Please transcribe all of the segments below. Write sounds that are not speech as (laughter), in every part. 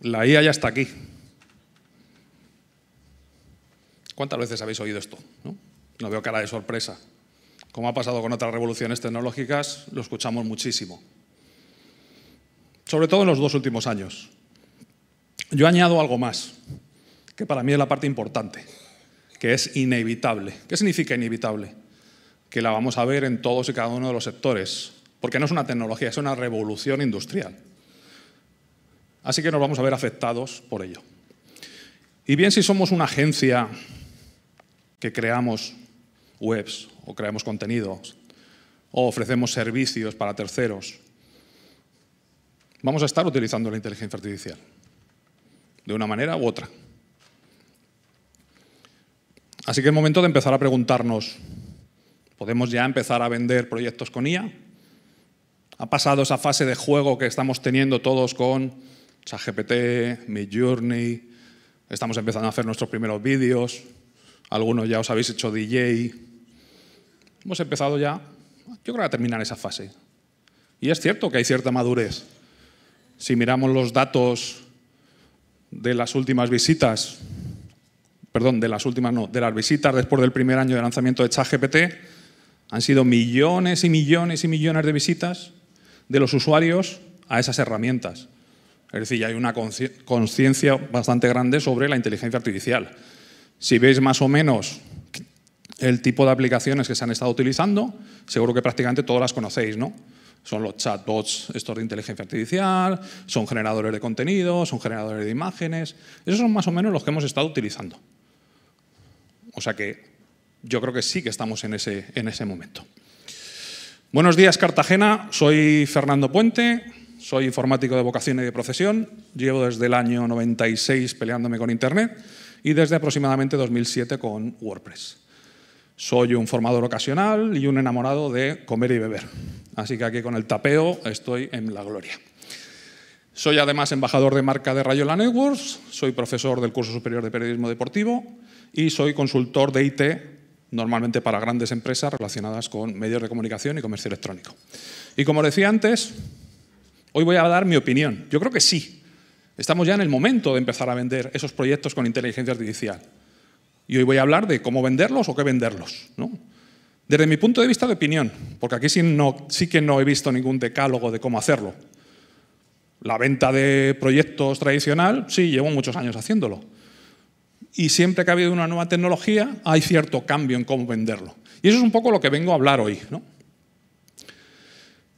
La IA ya está aquí. ¿Cuántas veces habéis oído esto? No, veo cara de sorpresa. Como ha pasado con otras revoluciones tecnológicas, lo escuchamos muchísimo. Sobre todo en los dos últimos años. Yo añado algo más, que para mí es la parte importante, que es inevitable. ¿Qué significa inevitable? Que la vamos a ver en todos y cada uno de los sectores, porque no es una tecnología, es una revolución industrial. Así que nos vamos a ver afectados por ello. Y bien si somos una agencia que creamos webs o creamos contenidos o ofrecemos servicios para terceros, vamos a estar utilizando la inteligencia artificial, de una manera u otra. Así que es momento de empezar a preguntarnos, ¿podemos ya empezar a vender proyectos con IA? ¿Ha pasado esa fase de juego que estamos teniendo todos con ChatGPT, Midjourney, estamos empezando a hacer nuestros primeros vídeos, algunos ya os habéis hecho DJ. Hemos empezado ya, yo creo, a terminar esa fase. Y es cierto que hay cierta madurez. Si miramos los datos de las últimas visitas, perdón, de las últimas no, de las visitas después del primer año de lanzamiento de ChatGPT, han sido millones y millones y millones de visitas de los usuarios a esas herramientas. Es decir, ya hay una conciencia bastante grande sobre la inteligencia artificial. Si veis más o menos el tipo de aplicaciones que se han estado utilizando, seguro que prácticamente todas las conocéis, ¿no? Son los chatbots, estos de inteligencia artificial, son generadores de contenido, son generadores de imágenes. Esos son más o menos los que hemos estado utilizando. O sea que yo creo que sí que estamos en ese, en ese momento. Buenos días, Cartagena. Soy Fernando Puente, soy informático de vocación y de profesión, llevo desde el año 96 peleándome con Internet y desde aproximadamente 2007 con WordPress. Soy un formador ocasional y un enamorado de comer y beber. Así que aquí con el tapeo estoy en la gloria. Soy además embajador de marca de Rayola Networks, soy profesor del curso superior de periodismo deportivo y soy consultor de IT, normalmente para grandes empresas relacionadas con medios de comunicación y comercio electrónico. Y como decía antes, Hoy voy a dar mi opinión. Yo creo que sí. Estamos ya en el momento de empezar a vender esos proyectos con inteligencia artificial. Y hoy voy a hablar de cómo venderlos o qué venderlos. Desde mi punto de vista de opinión, porque aquí sí, que no he visto ningún decálogo de cómo hacerlo. La venta de proyectos tradicional, sí, llevo muchos años haciéndolo. Y siempre que ha habido una nueva tecnología, hay cierto cambio en cómo venderlo. Y eso es un poco lo que vengo a hablar hoy.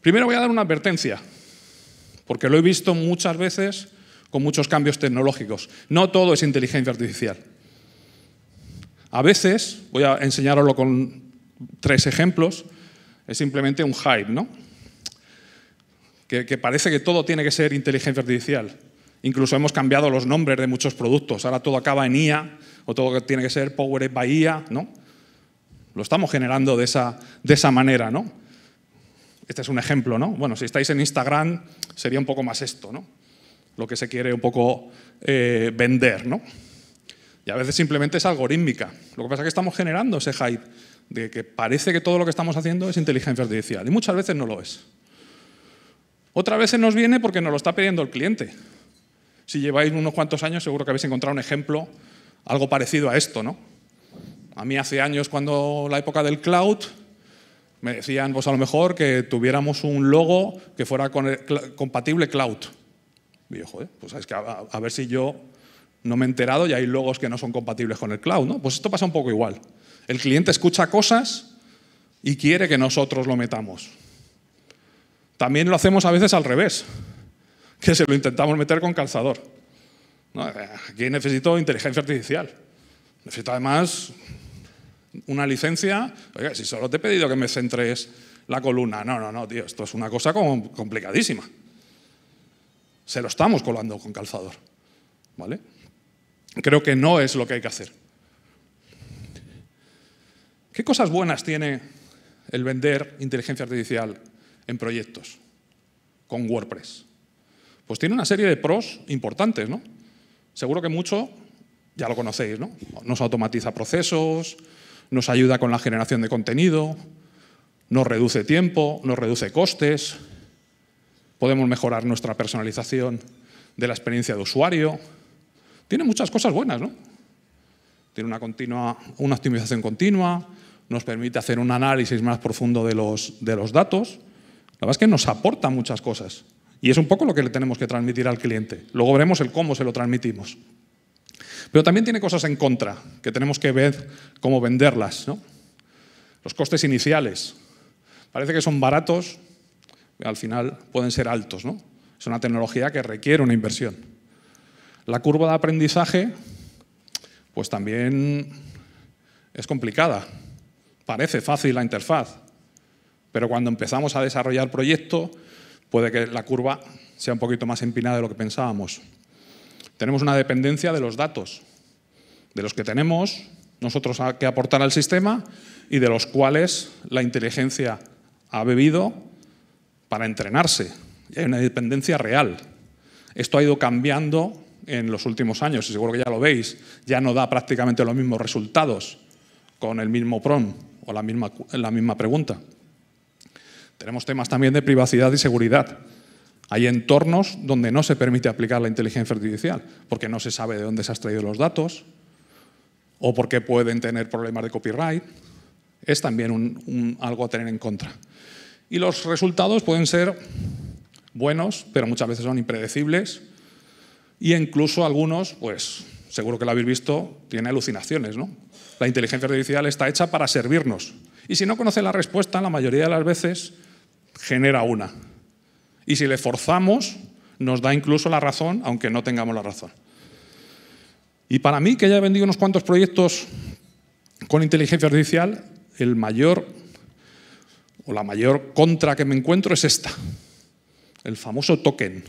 Primero voy a dar una advertencia porque lo he visto muchas veces con muchos cambios tecnológicos. No todo es inteligencia artificial. A veces, voy a enseñaroslo con tres ejemplos, es simplemente un hype, ¿no? Que, parece que todo tiene que ser inteligencia artificial. Incluso hemos cambiado los nombres de muchos productos. Ahora todo acaba en IA o todo tiene que ser Power by IA, ¿no? Lo estamos generando de esa, de esa manera, ¿no? Este es un ejemplo, ¿no? Bueno, si estáis en Instagram sería un poco más esto, ¿no? Lo que se quiere un poco eh, vender, ¿no? Y a veces simplemente es algorítmica. Lo que pasa es que estamos generando ese hype de que parece que todo lo que estamos haciendo es inteligencia artificial. Y muchas veces no lo es. Otra vez se nos viene porque nos lo está pidiendo el cliente. Si lleváis unos cuantos años, seguro que habéis encontrado un ejemplo, algo parecido a esto, ¿no? A mí hace años, cuando la época del cloud, me decían, pues a lo mejor que tuviéramos un logo que fuera con compatible cloud. Y yo, joder, pues que a, ver si yo no me he enterado y hay logos que no son compatibles con el cloud, Pues esto pasa un poco igual. El cliente escucha cosas y quiere que nosotros lo metamos. También lo hacemos a veces al revés, (laughs) que se lo intentamos meter con calzador. Eh, aquí necesito inteligencia artificial. Necesito además una licencia, oiga, si solo te he pedido que me centres la columna, no, no, no, tío, esto es una cosa complicadísima. Se lo estamos colando con calzador, ¿vale? Creo que no es lo que hay que hacer. ¿Qué cosas buenas tiene el vender inteligencia artificial en proyectos con WordPress? Pues tiene una serie de pros importantes, ¿no? Seguro que mucho ya lo conocéis, ¿no? Nos automatiza procesos, nos ayuda con la generación de contenido, nos reduce tiempo, nos reduce costes, podemos mejorar nuestra personalización de la experiencia de usuario. Tiene muchas cosas buenas, ¿no? Tiene una, continua, una optimización continua, nos permite hacer un análisis más profundo de los, de los datos. La verdad es que nos aporta muchas cosas. Y es un poco lo que le tenemos que transmitir al cliente. Luego veremos el cómo se lo transmitimos. Pero también tiene cosas en contra, que tenemos que ver cómo venderlas. Los costes iniciales. Parece que son baratos, al final pueden ser altos. Es una tecnología que requiere una inversión. La curva de aprendizaje, pues también es complicada. Parece fácil la interfaz, pero cuando empezamos a desarrollar proyecto, puede que la curva sea un poquito más empinada de lo que pensábamos. Tenemos una dependencia de los datos, de los que tenemos nosotros que aportar al sistema y de los cuales la inteligencia ha bebido para entrenarse. Y hay una dependencia real. Esto ha ido cambiando en los últimos años, y seguro que ya lo veis, ya no da prácticamente los mismos resultados con el mismo PROM o la misma, la misma pregunta. Tenemos temas también de privacidad y seguridad. Hay entornos donde no se permite aplicar la inteligencia artificial, porque no se sabe de dónde se han extraído los datos o porque pueden tener problemas de copyright. Es también algo a tener en contra. Y los resultados pueden ser buenos, pero muchas veces son impredecibles y incluso algunos, pues seguro que lo habéis visto, tiene alucinaciones. ¿no? La inteligencia artificial está hecha para servirnos. Y si no conoce la respuesta, la mayoría de las veces genera una. Y si le forzamos, nos da incluso la razón, aunque no tengamos la razón. Y para mí, que ya he vendido unos cuantos proyectos con inteligencia artificial, el mayor o la mayor contra que me encuentro es esta, el famoso token.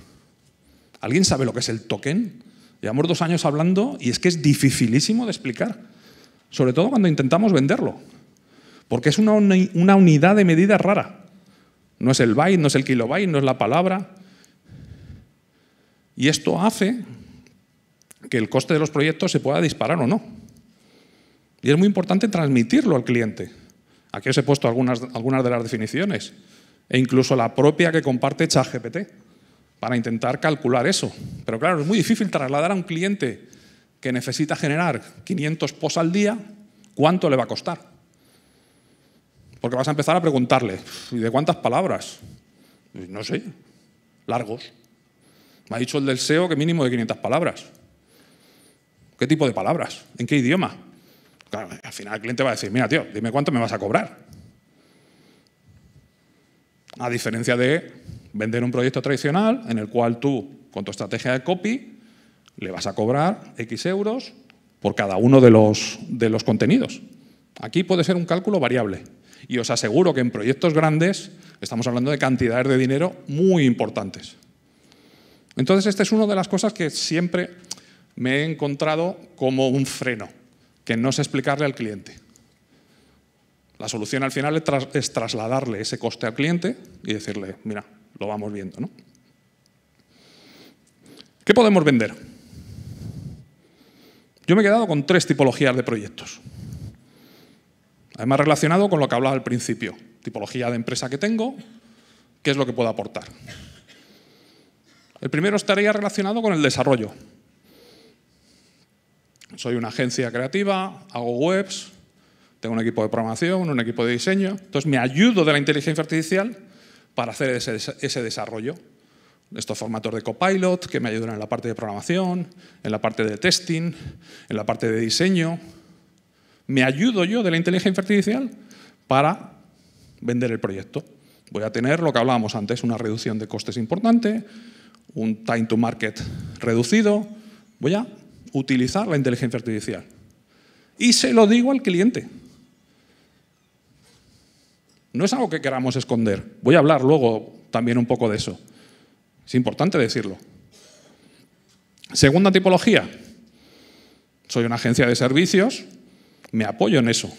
¿Alguien sabe lo que es el token? Llevamos dos años hablando y es que es dificilísimo de explicar, sobre todo cuando intentamos venderlo, porque es una, una unidad de medida rara. No es el byte, no es el kilobyte, no es la palabra. Y esto hace que el coste de los proyectos se pueda disparar o no. Y es muy importante transmitirlo al cliente. Aquí os he puesto algunas, algunas de las definiciones e incluso la propia que comparte ChatGPT para intentar calcular eso. Pero claro, es muy difícil trasladar a un cliente que necesita generar 500 posts al día cuánto le va a costar. Porque vas a empezar a preguntarle, ¿y de cuántas palabras? No sé, largos. Me ha dicho el del SEO que mínimo de 500 palabras. ¿Qué tipo de palabras? ¿En qué idioma? al final el cliente va a decir, mira, tío, dime cuánto me vas a cobrar. A diferencia de vender un proyecto tradicional en el cual tú, con tu estrategia de copy, le vas a cobrar X euros por cada uno de los, de los contenidos. Aquí puede ser un cálculo variable. Y os aseguro que en proyectos grandes estamos hablando de cantidades de dinero muy importantes. Entonces, esta es una de las cosas que siempre me he encontrado como un freno, que no sé explicarle al cliente. La solución al final es, trasladarle ese coste al cliente y decirle, mira, lo vamos viendo. ¿no? ¿Qué podemos vender? Yo me he quedado con tres tipologías de proyectos. Además relacionado con lo que hablaba al principio, tipología de empresa que tengo, qué es lo que puedo aportar. El primero estaría relacionado con el desarrollo. Soy una agencia creativa, hago webs, tengo un equipo de programación, un equipo de diseño, entonces me ayudo de la inteligencia artificial para hacer ese, desarrollo. Estos formatos de copilot que me ayudan en la parte de programación, en la parte de testing, en la parte de diseño, me ayudo yo de la inteligencia artificial para vender el proyecto. Voy a tener lo que hablábamos antes, una reducción de costes importante, un time to market reducido. Voy a utilizar la inteligencia artificial. Y se lo digo al cliente. No es algo que queramos esconder. Voy a hablar luego también un poco de eso. Es importante decirlo. Segunda tipología. Soy una agencia de servicios me apoyo en eso.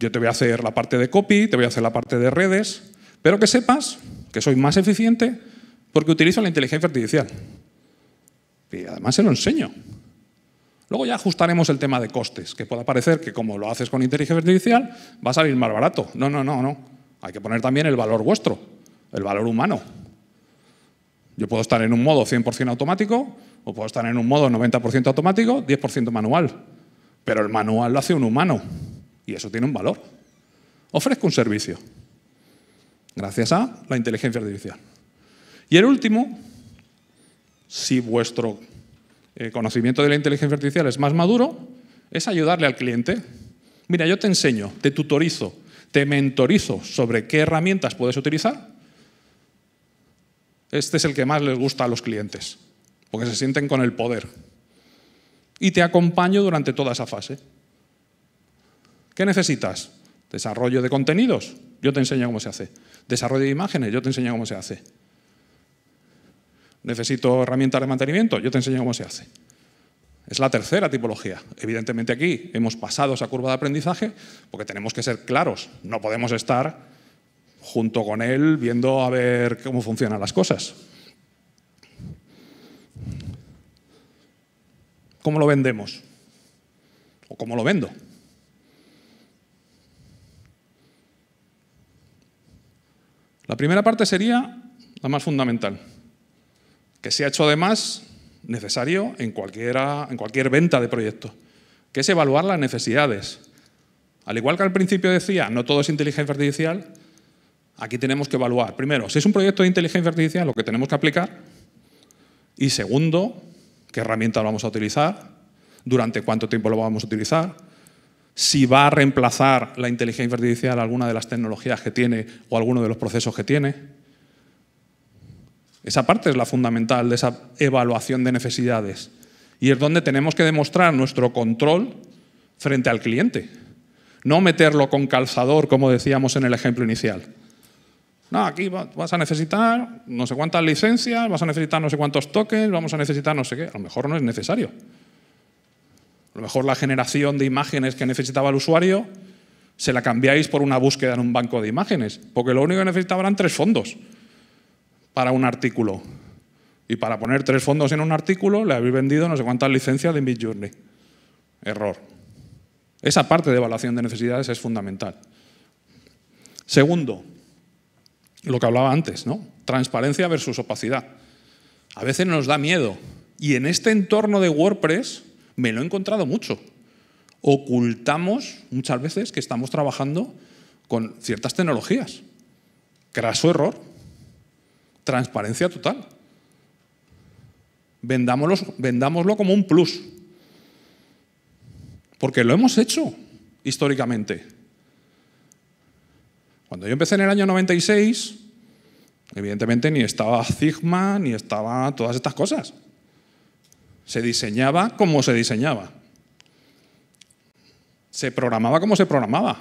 Yo te voy a hacer la parte de copy, te voy a hacer la parte de redes, pero que sepas que soy más eficiente porque utilizo la inteligencia artificial. Y además se lo enseño. Luego ya ajustaremos el tema de costes, que pueda parecer que como lo haces con inteligencia artificial va a salir más barato. No, no, no, no. Hay que poner también el valor vuestro, el valor humano. Yo puedo estar en un modo 100% automático o puedo estar en un modo 90% automático, 10% manual. Pero el manual lo hace un humano y eso tiene un valor. Ofrezco un servicio gracias a la inteligencia artificial. Y el último, si vuestro eh, conocimiento de la inteligencia artificial es más maduro, es ayudarle al cliente. Mira, yo te enseño, te tutorizo, te mentorizo sobre qué herramientas puedes utilizar. Este es el que más les gusta a los clientes, porque se sienten con el poder y te acompaño durante toda esa fase. ¿Qué necesitas? Desarrollo de contenidos, yo te enseño cómo se hace. Desarrollo de imágenes, yo te enseño cómo se hace. Necesito herramientas de mantenimiento, yo te enseño cómo se hace. Es la tercera tipología. Evidentemente aquí hemos pasado esa curva de aprendizaje porque tenemos que ser claros. No podemos estar junto con él viendo a ver cómo funcionan las cosas. ¿Cómo lo vendemos? ¿O cómo lo vendo? La primera parte sería la más fundamental, que se ha hecho además necesario en, en cualquier venta de proyecto, que es evaluar las necesidades. Al igual que al principio decía, no todo es inteligencia artificial, aquí tenemos que evaluar, primero, si es un proyecto de inteligencia artificial, lo que tenemos que aplicar, y segundo, qué herramienta vamos a utilizar, durante cuánto tiempo lo vamos a utilizar, si va a reemplazar la inteligencia artificial alguna de las tecnologías que tiene o alguno de los procesos que tiene. Esa parte es la fundamental de esa evaluación de necesidades y es donde tenemos que demostrar nuestro control frente al cliente, no meterlo con calzador como decíamos en el ejemplo inicial. No, aquí vas a necesitar no sé cuántas licencias, vas a necesitar no sé cuántos tokens, vamos a necesitar no sé qué. A lo mejor no es necesario. A lo mejor la generación de imágenes que necesitaba el usuario se la cambiáis por una búsqueda en un banco de imágenes, porque lo único que necesitaba eran tres fondos para un artículo. Y para poner tres fondos en un artículo le habéis vendido no sé cuántas licencias de Midjourney. Error. Esa parte de evaluación de necesidades es fundamental. Segundo, lo que hablaba antes, ¿no? Transparencia versus opacidad. A veces nos da miedo. Y en este entorno de WordPress me lo he encontrado mucho. Ocultamos muchas veces que estamos trabajando con ciertas tecnologías. Craso error. Transparencia total. Vendámoslo, vendámoslo como un plus. Porque lo hemos hecho históricamente. Cuando yo empecé en el año 96, evidentemente ni estaba Sigma, ni estaba todas estas cosas. Se diseñaba como se diseñaba. Se programaba como se programaba.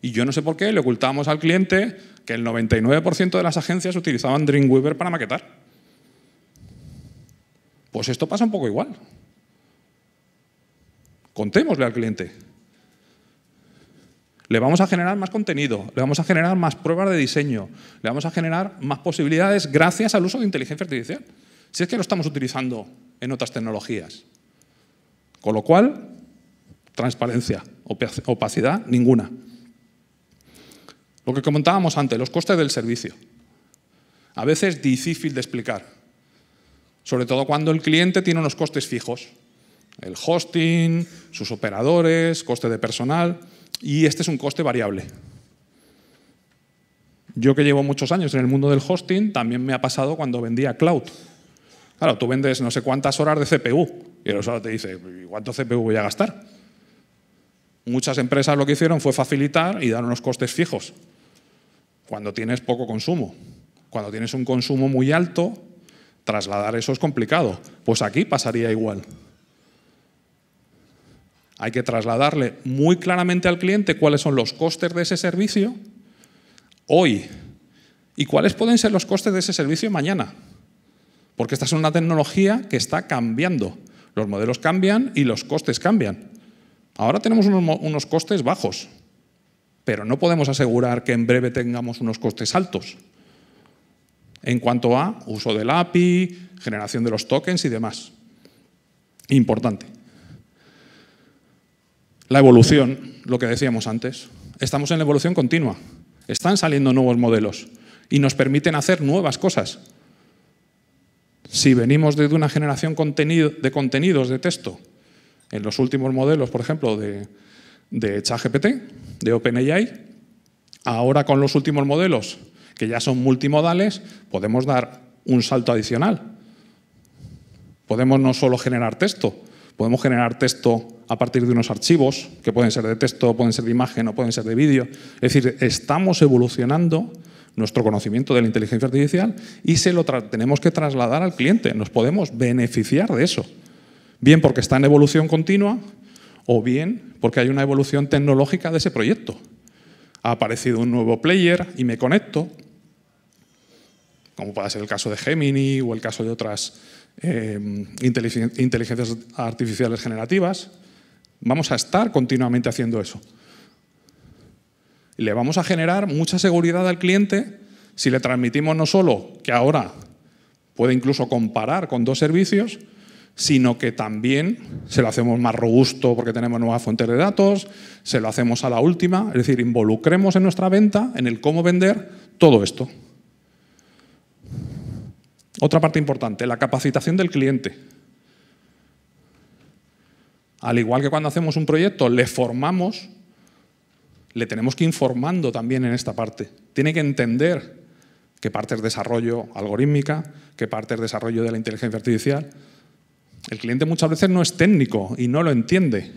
Y yo no sé por qué le ocultábamos al cliente que el 99% de las agencias utilizaban Dreamweaver para maquetar. Pues esto pasa un poco igual. Contémosle al cliente. Le vamos a generar más contenido, le vamos a generar más pruebas de diseño, le vamos a generar más posibilidades gracias al uso de inteligencia artificial. Si es que lo estamos utilizando en otras tecnologías. Con lo cual, transparencia, opacidad ninguna. Lo que comentábamos antes, los costes del servicio. A veces difícil de explicar, sobre todo cuando el cliente tiene unos costes fijos. El hosting, sus operadores, coste de personal. Y este es un coste variable. Yo que llevo muchos años en el mundo del hosting, también me ha pasado cuando vendía cloud. Claro, tú vendes no sé cuántas horas de CPU y el usuario te dice, ¿cuánto CPU voy a gastar? Muchas empresas lo que hicieron fue facilitar y dar unos costes fijos cuando tienes poco consumo. Cuando tienes un consumo muy alto, trasladar eso es complicado. Pues aquí pasaría igual. Hay que trasladarle muy claramente al cliente cuáles son los costes de ese servicio hoy y cuáles pueden ser los costes de ese servicio mañana. Porque esta es una tecnología que está cambiando. Los modelos cambian y los costes cambian. Ahora tenemos unos, costes bajos, pero no podemos asegurar que en breve tengamos unos costes altos en cuanto a uso del API, generación de los tokens y demás. Importante. La evolución, lo que decíamos antes. Estamos en la evolución continua. Están saliendo nuevos modelos y nos permiten hacer nuevas cosas. Si venimos de una generación de contenidos de texto, en los últimos modelos, por ejemplo, de, de ChatGPT, de OpenAI, ahora con los últimos modelos, que ya son multimodales, podemos dar un salto adicional. Podemos no solo generar texto, Podemos generar texto a partir de unos archivos, que pueden ser de texto, pueden ser de imagen o pueden ser de vídeo. Es decir, estamos evolucionando nuestro conocimiento de la inteligencia artificial y se lo tenemos que trasladar al cliente. Nos podemos beneficiar de eso. Bien porque está en evolución continua o bien porque hay una evolución tecnológica de ese proyecto. Ha aparecido un nuevo player y me conecto, como puede ser el caso de Gemini o el caso de otras Em, inteligencias artificiales generativas, vamos a estar continuamente haciendo eso. le vamos a generar mucha seguridad al cliente si le transmitimos no solo que ahora puede incluso comparar con dos servicios, sino que también se lo hacemos más robusto porque tenemos nuevas fuentes de datos, se lo hacemos a la última, es decir, involucremos en nuestra venta, en el cómo vender, todo esto. Otra parte importante, la capacitación del cliente. Al igual que cuando hacemos un proyecto, le formamos, le tenemos que ir informando también en esta parte. Tiene que entender qué parte es desarrollo algorítmica, qué parte es desarrollo de la inteligencia artificial. El cliente muchas veces no es técnico y no lo entiende.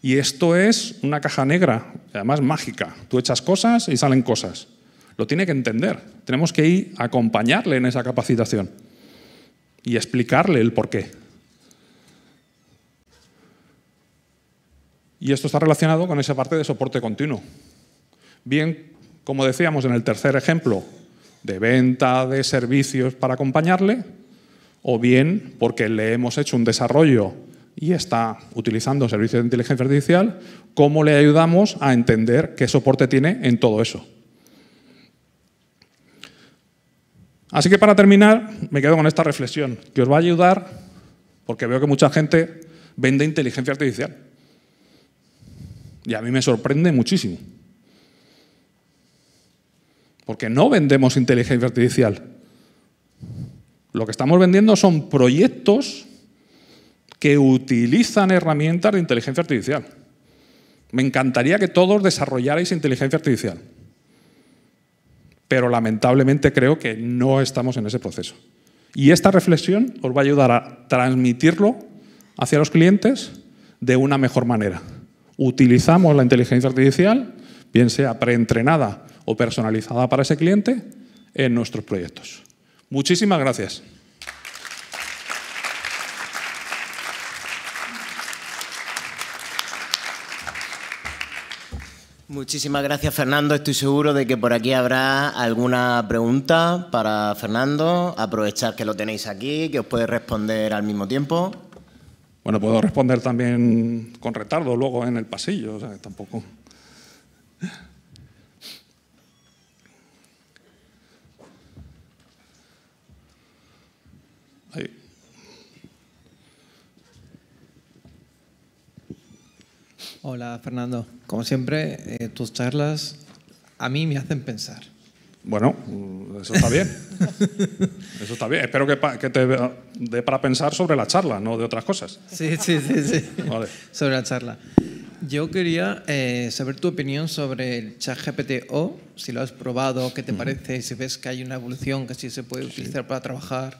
Y esto es una caja negra, además mágica. Tú echas cosas y salen cosas. Lo tiene que entender. Tenemos que ir a acompañarle en esa capacitación y explicarle el por qué. Y esto está relacionado con esa parte de soporte continuo. Bien, como decíamos en el tercer ejemplo, de venta de servicios para acompañarle, o bien porque le hemos hecho un desarrollo y está utilizando servicios de inteligencia artificial, ¿cómo le ayudamos a entender qué soporte tiene en todo eso? Así que para terminar, me quedo con esta reflexión, que os va a ayudar, porque veo que mucha gente vende inteligencia artificial. Y a mí me sorprende muchísimo. Porque no vendemos inteligencia artificial. Lo que estamos vendiendo son proyectos que utilizan herramientas de inteligencia artificial. Me encantaría que todos desarrollarais inteligencia artificial. Pero lamentablemente creo que no estamos en ese proceso. Y esta reflexión os va a ayudar a transmitirlo hacia los clientes de una mejor manera. Utilizamos la inteligencia artificial, bien sea preentrenada o personalizada para ese cliente, en nuestros proyectos. Muchísimas gracias. Muchísimas gracias, Fernando. Estoy seguro de que por aquí habrá alguna pregunta para Fernando. Aprovechar que lo tenéis aquí, que os puede responder al mismo tiempo. Bueno, puedo responder también con retardo luego en el pasillo, tampoco. Hola, Fernando. Como siempre, eh, tus charlas a mí me hacen pensar. Bueno, eso está bien. Eso está bien. Espero que, te dé para pensar sobre la charla, no de otras cosas. Sí, sí, sí. Sobre la charla. Yo quería eh, saber tu opinión sobre el chat o si lo has probado, qué te parece, si ves que hay una evolución que sí se puede utilizar para trabajar.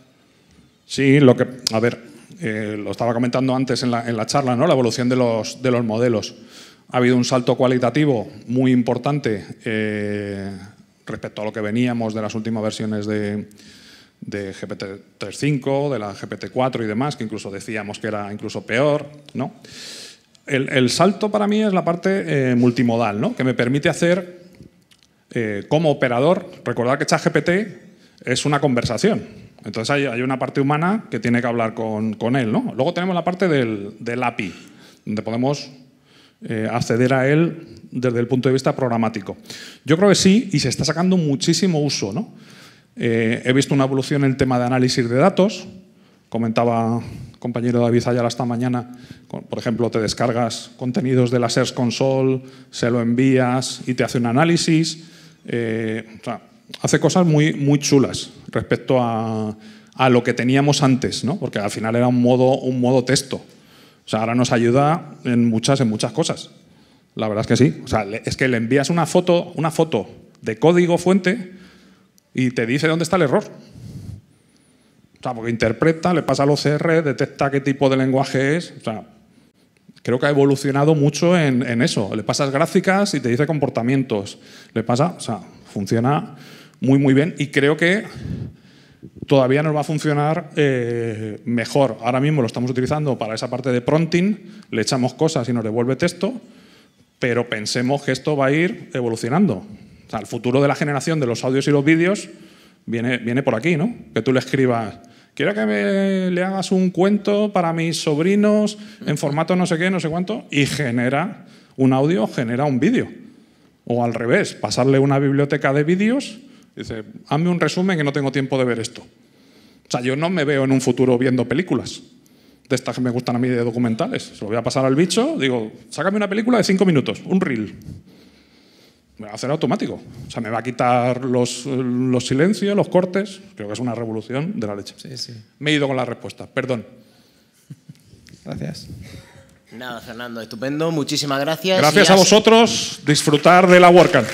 Sí, lo que, a ver, eh, lo estaba comentando antes en la, charla, ¿no? La evolución de los, de los modelos. Ha habido un salto cualitativo muy importante eh, respecto a lo que veníamos de las últimas versiones de, GPT-3.5, de la GPT-4 y demás, que incluso decíamos que era incluso peor, ¿no? El, salto para mí es la parte eh, multimodal, que me permite hacer eh, como operador, recordar que ChatGPT es una conversación. Entonces hay, una parte humana que tiene que hablar con, él. ¿no? Luego tenemos la parte del, del API, donde podemos eh, acceder a él desde el punto de vista programático. Yo creo que sí, y se está sacando muchísimo uso. Eh, he visto una evolución en el tema de análisis de datos. Comentaba el compañero David Ayala esta mañana, por ejemplo, te descargas contenidos de la Search Console, se lo envías y te hace un análisis. Eh, hace cosas muy, muy chulas respecto a, lo que teníamos antes, ¿no? porque al final era un modo, un modo texto. O sea, ahora nos ayuda en muchas, en muchas cosas. La verdad es que sí. O sea, es que le envías una foto, una foto de código fuente y te dice dónde está el error. O sea, porque interpreta, le pasa los OCR, detecta qué tipo de lenguaje es. O sea, creo que ha evolucionado mucho en, eso. Le pasas gráficas y te dice comportamientos. Le pasa, o sea, funciona muy, muy bien. Y creo que todavía nos va a funcionar eh, mejor. Ahora mismo lo estamos utilizando para esa parte de prompting, le echamos cosas y nos devuelve texto, pero pensemos que esto va a ir evolucionando. O el futuro de la generación de los audios y los vídeos viene, viene por aquí, ¿no? Que tú le escribas, quiero que me, le hagas un cuento para mis sobrinos en formato no sé qué, no sé cuánto, y genera un audio, genera un vídeo. O al revés, pasarle una biblioteca de vídeos Dice, hazme un resumen que no tengo tiempo de ver esto. O sea, yo no me veo en un futuro viendo películas de estas que me gustan a mí de documentales. Se lo voy a pasar al bicho, digo, sácame una película de cinco minutos, un reel. Me va a hacer automático. O sea, me va a quitar los, los silencios, los cortes. Creo que es una revolución de la leche. Sí, sí. Me he ido con la respuesta, perdón. Gracias. Nada, Fernando, estupendo. Muchísimas gracias. Gracias a vosotros. Disfrutar de la WordCamp.